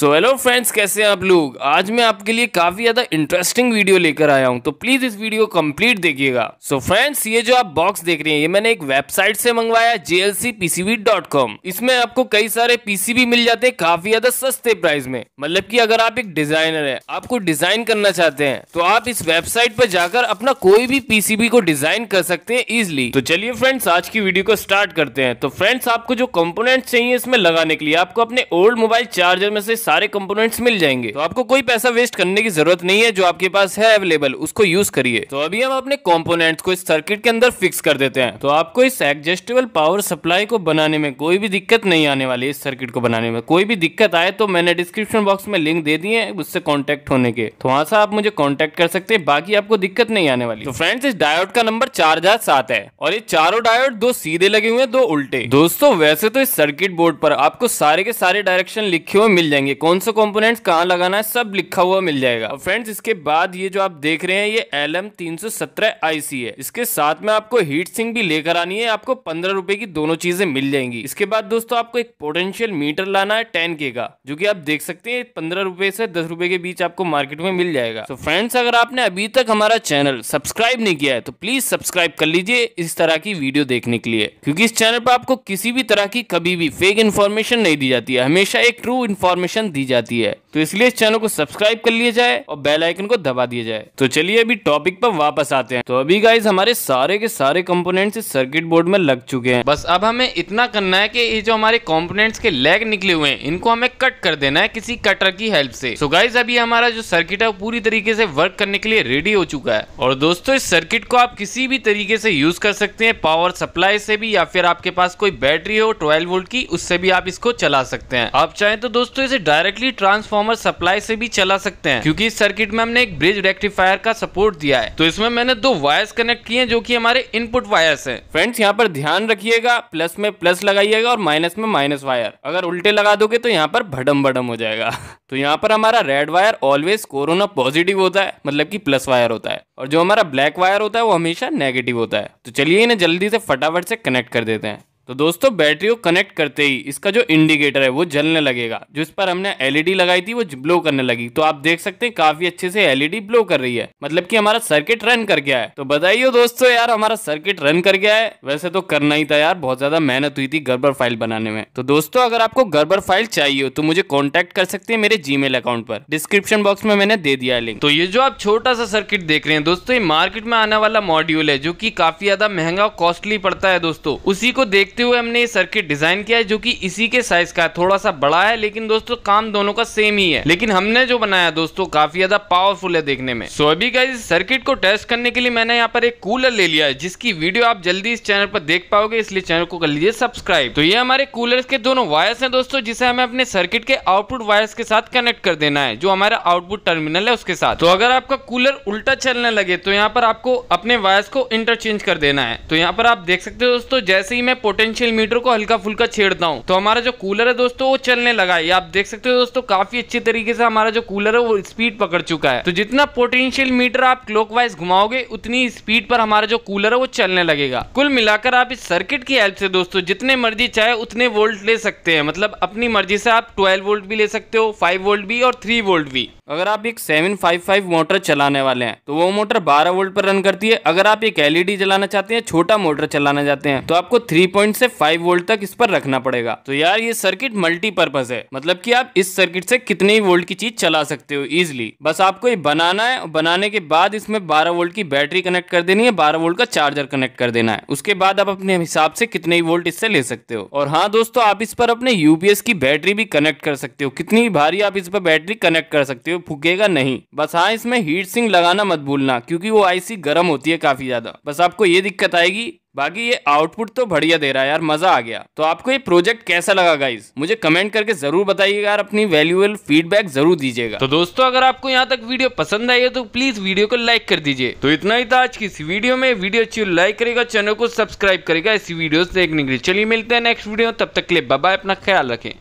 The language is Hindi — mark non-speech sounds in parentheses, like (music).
सो हेलो फ्रेंड्स कैसे हैं आप लोग आज मैं आपके लिए काफ़ी ज़्यादा इंटरेस्टिंग वीडियो लेकर आया हूं तो प्लीज़ इस वीडियो कंप्लीट देखिएगा सो फ्रेंड्स ये जो आप बॉक्स देख रहे हैं ये मैंने एक वेबसाइट से मंगवाया jlcpcb.com इसमें आपको कई सारे पीसीबी मिल जाते हैं काफ़ी ज़्यादा सस्ते प्राइस में मतलब की अगर आप एक डिज़ाइनर है आपको डिज़ाइन करना चाहते हैं तो आप इस वेबसाइट पर जाकर अपना कोई भी पीसीबी को डिज़ाइन कर सकते हैं इजिली तो चलिए फ्रेंड्स आज की वीडियो को स्टार्ट करते हैं तो फ्रेंड्स आपको जो कम्पोनेंट चाहिए इसमें लगाने के लिए आपको अपने ओल्ड मोबाइल चार्जर में से सारे कंपोनेंट्स मिल जाएंगे तो आपको कोई पैसा वेस्ट करने की जरूरत नहीं है जो आपके पास है अवेलेबल उसको यूज करिए तो अभी हम अपने कॉम्पोनेंट्स को इस सर्किट के अंदर फिक्स कर देते हैं तो आपको इस एडजस्टेबल पावर सप्लाई को बनाने में कोई भी दिक्कत नहीं आने वाली इस सर्किट को बनाने में कोई भी दिक्कत आए तो मैंने डिस्क्रिप्शन बॉक्स में लिंक दे दी है उससे कॉन्टेक्ट होने के तो वहां से आप मुझे कॉन्टेक्ट कर सकते हैं बाकी आपको दिक्कत नहीं आने वाली तो फ्रेंड्स इस डायोड का नंबर चार हजार सात है और ये चारों डायोड दो सीधे लगे हुए हैं दो उल्टे दोस्तों वैसे तो इस सर्किट बोर्ड पर आपको सारे के सारे डायरेक्शन लिखे हुए मिल जाएंगे कौन सा कॉम्पोनेंट कहाँ लगाना है सब लिखा हुआ मिल जाएगा फ्रेंड्स इसके बाद ये जो आप देख रहे हैं ये एल एम आईसी है इसके साथ में आपको हीट सिंह भी लेकर आनी है आपको पंद्रह रुपए की दोनों चीजें मिल जाएंगी इसके बाद दोस्तों आपको एक पोटेंशियल मीटर लाना है टेन के का जो की आप देख सकते हैं पंद्रह रुपए से दस रुपए के बीच आपको मार्केट में मिल जाएगा तो फ्रेंड्स अगर आपने अभी तक हमारा चैनल सब्सक्राइब नहीं किया है तो प्लीज सब्सक्राइब कर लीजिए इस तरह की वीडियो देखने के लिए क्योंकि इस चैनल पर आपको किसी भी तरह की कभी भी फेक इन्फॉर्मेशन नहीं दी जाती है हमेशा एक ट्रू इन्फॉर्मेशन दी जाती है तो इसलिए इस चैनल को सब्सक्राइब कर लिया जाए और बेल आइकन को दबा दिया जाए तो चलिए अभी टॉपिक पर वापस आते हैं तो अभी गाइज हमारे सारे के सारे कंपोनेंट्स इस सर्किट बोर्ड में लग चुके हैं बस अब हमें इतना करना है कि ये जो हमारे कंपोनेंट्स के लेग निकले हुए हैं इनको हमें कट कर देना है किसी कटर की हेल्प से तो गाइज अभी हमारा जो सर्किट है वो पूरी तरीके से वर्क करने के लिए रेडी हो चुका है और दोस्तों इस सर्किट को आप किसी भी तरीके से यूज कर सकते हैं पावर सप्लाई से भी या फिर आपके पास कोई बैटरी हो ट्वेल्व वोल्ट की उससे भी आप इसको चला सकते हैं आप चाहें तो दोस्तों इसे डायरेक्टली ट्रांसफॉर्म ट्रांसफॉर्मर सप्लाई से भी चला सकते हैं क्योंकि इस सर्किट में हमने एक ब्रिज रेक्टिफायर का सपोर्ट दिया है तो इसमें मैंने दो वायर्स कनेक्ट किए जो की हमारे इनपुट वायर्स है फ्रेंड्स यहाँ पर ध्यान रखिएगा प्लस में प्लस लगाइएगा और माइनस में माइनस वायर अगर उल्टे लगा दोगे तो यहाँ पर भडम भडम हो जाएगा (laughs) तो यहाँ पर हमारा red wire always corona positive होता है मतलब कि प्लस वायर होता है और जो हमारा ब्लैक वायर होता है वो हमेशा नेगेटिव होता है तो चलिए इन्हें जल्दी से फटाफट से कनेक्ट कर देते हैं तो दोस्तों बैटरी को कनेक्ट करते ही इसका जो इंडिकेटर है वो जलने लगेगा जो इस पर हमने एलईडी e लगाई थी वो ब्लो करने लगी तो आप देख सकते हैं काफी अच्छे से एलईडी ब्लो e कर रही है मतलब कि हमारा सर्किट रन कर गया है तो बताइए दोस्तों यार हमारा सर्किट रन कर गया है वैसे तो करना ही था यार बहुत ज्यादा मेहनत हुई थी गड़बड़ फाइल बनाने में तो दोस्तों अगर आपको गड़बड़ फाइल चाहिए तो मुझे कॉन्टेक्ट कर सकते हैं मेरे जी अकाउंट पर डिस्क्रिप्शन बॉक्स में मैंने दे दिया लिंक तो ये जो आप छोटा सा सर्किट देख रहे हैं दोस्तों मार्केट में आने वाला मॉड्यूल है जो की काफी ज्यादा महंगा और कॉस्टली पड़ता है दोस्तों उसी को देखते देखते हुए हमने ये सर्किट डिजाइन किया है जो कि इसी के साइज का है थोड़ा सा बड़ा है लेकिन दोस्तों काम दोनों का सेम ही है लेकिन हमने जो बनाया दोस्तों काफी ज्यादा पावरफुल है देखने में सो अभी का सर्किट को टेस्ट करने के लिए मैंने यहाँ पर एक कूलर ले लिया है जिसकी वीडियो आप जल्दी इस चैनल पर देख पाओगे इसलिए चैनल को कर लीजिए सब्सक्राइब तो ये हमारे कूलर के दोनों वायर्स है दोस्तों जिसे हमें अपने सर्किट के आउटपुट वायर्स के साथ कनेक्ट कर देना है जो हमारा आउटपुट टर्मिनल है उसके साथ तो अगर आपका कूलर उल्टा चलने लगे तो यहाँ पर आपको अपने वायर्स को इंटरचेंज कर देना है तो यहाँ पर आप देख सकते हो दोस्तों जैसे ही मैं पोटेंशियल डिफरेंशियल मीटर को हल्का फुल्का छेड़ता हूँ तो हमारा जो कूलर है दोस्तों वो चलने लगा है आप देख सकते हो दोस्तों काफी अच्छे तरीके से हमारा जो कूलर है वो स्पीड पकड़ चुका है तो जितना पोटेंशियल मीटर आप क्लॉकवाइज घुमाओगे उतनी स्पीड पर हमारा जो कूलर है वो चलने लगेगा कुल मिलाकर आप इस सर्किट की हेल्प से दोस्तों जितने मर्जी चाहे उतने वोल्ट ले सकते हैं मतलब अपनी मर्जी से आप ट्वेल्व वोल्ट भी ले सकते हो फाइव वोल्ट भी और थ्री वोल्ट भी अगर आप एक सेवन फाइव फाइव मोटर चलाने वाले हैं तो वो मोटर बारह वोल्ट पर रन करती है अगर आप एक एलईडी e चलाना चाहते हैं छोटा मोटर चलाना चाहते हैं तो आपको थ्री पॉइंट से फाइव वोल्ट तक इस पर रखना पड़ेगा तो यार ये सर्किट मल्टीपर्पज है मतलब की आप इस सर्किट से कितने ही वोल्ट की चीज चला सकते हो इजिली बस आपको ये बनाना है बनाने के बाद इसमें बारह वोल्ट की बैटरी कनेक्ट कर देनी है बारह वोल्ट का चार्जर कनेक्ट कर देना है उसके बाद आप अपने हिसाब से कितने ही वोल्ट इससे ले सकते हो और हाँ दोस्तों आप इस पर अपने यूपीएस की बैटरी भी कनेक्ट कर सकते हो कितनी भारी आप इस पर बैटरी कनेक्ट कर सकते हो फूकेगा नहीं बस हाँ इसमें हीट सिंह लगाना मत भूलना क्योंकि वो आईसी गर्म होती है काफी ज्यादा बस आपको ये दिक्कत आएगी बाकी ये आउटपुट तो बढ़िया दे रहा है यार मजा आ गया तो आपको ये प्रोजेक्ट कैसा लगा गाइज मुझे कमेंट करके जरूर बताइएगा यार अपनी वैल्यूएल फीडबैक जरूर दीजिएगा तो दोस्तों अगर आपको यहाँ तक वीडियो पसंद आई है तो प्लीज वीडियो को लाइक कर दीजिए तो इतना ही था आज की इस वीडियो में वीडियो अच्छी लाइक करेगा चैनल को सब्सक्राइब करेगा ऐसी वीडियो देखने के लिए चलिए मिलते हैं नेक्स्ट वीडियो तब तक के लिए बाबा अपना ख्याल रखें